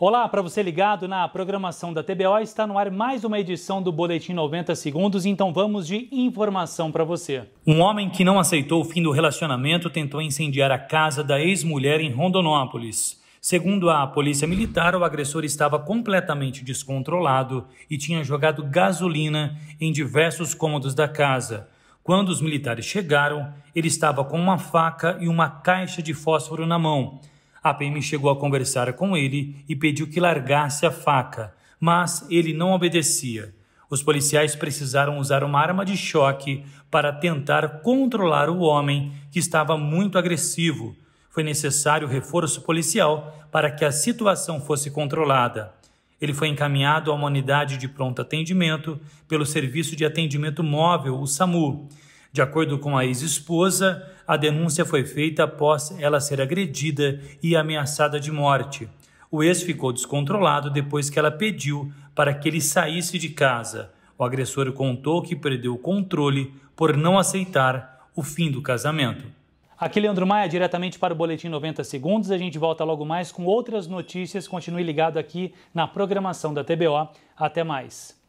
Olá, para você ligado na programação da TBO, está no ar mais uma edição do Boletim 90 Segundos, então vamos de informação para você. Um homem que não aceitou o fim do relacionamento tentou incendiar a casa da ex-mulher em Rondonópolis. Segundo a polícia militar, o agressor estava completamente descontrolado e tinha jogado gasolina em diversos cômodos da casa. Quando os militares chegaram, ele estava com uma faca e uma caixa de fósforo na mão. A PM chegou a conversar com ele e pediu que largasse a faca, mas ele não obedecia. Os policiais precisaram usar uma arma de choque para tentar controlar o homem, que estava muito agressivo. Foi necessário reforço policial para que a situação fosse controlada. Ele foi encaminhado a uma unidade de pronto atendimento pelo Serviço de Atendimento Móvel, o SAMU. De acordo com a ex-esposa, a denúncia foi feita após ela ser agredida e ameaçada de morte. O ex ficou descontrolado depois que ela pediu para que ele saísse de casa. O agressor contou que perdeu o controle por não aceitar o fim do casamento. Aqui Leandro Maia, diretamente para o Boletim 90 Segundos. A gente volta logo mais com outras notícias. Continue ligado aqui na programação da TBO. Até mais.